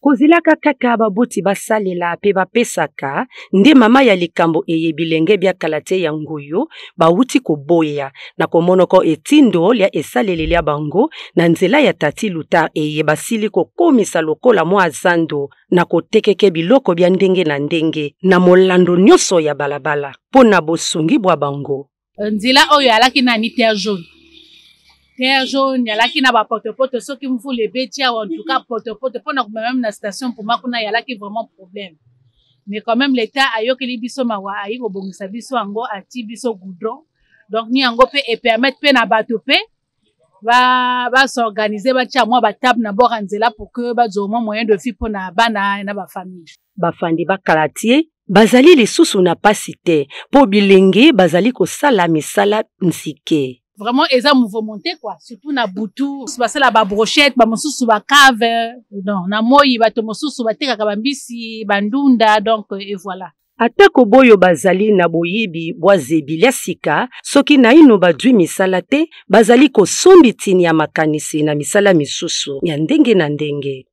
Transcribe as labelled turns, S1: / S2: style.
S1: kozilaka kaka baboti basalela mpe bapesaka nde mama ya likambo eye bilenge biakala te ya nguyo bawuti koboya na komonoko etindo lia esaleli lia bango na nzela ya tati lutar eye basili kokomisa lokola mwa zando na kotekeke biloko bia ndenge na ndenge na molando nyonso ya balabala mpo na bosungi bwa bango
S2: nzela oyo alaki nani te ya jaune terre jaune yalaki na bapotopoto soki mvula ebeti awa entuka potopoto mpona komema meme na station mpoma kuna yalaki vraiment problème mais quand même l'état ayokeli biso mawa ayi kobongisa biso yango ati biso goudron donc ni yango mpe epermettre mpe na bato mpe basorganize ba batia mwa batable na bora nzela pour ke bazwa mwa moyen de vie mpo na bana na bafamille
S1: bafandi bakala tie bazali lisusu na pasi te mpo bilenge bazali kosala misala nsike
S2: vraiment eza mouvement te kua surtout na butu basala babrochette bamosusu bacave don euh, na moi bato mosusu batekaka bambisi bandunda donc e voilà
S1: atako boyo bazali na boyebi bwa zebili ya sika soki naino badwi misala te bazali kosombi tini ya makanisi na misala misusu ya ndenge na ndenge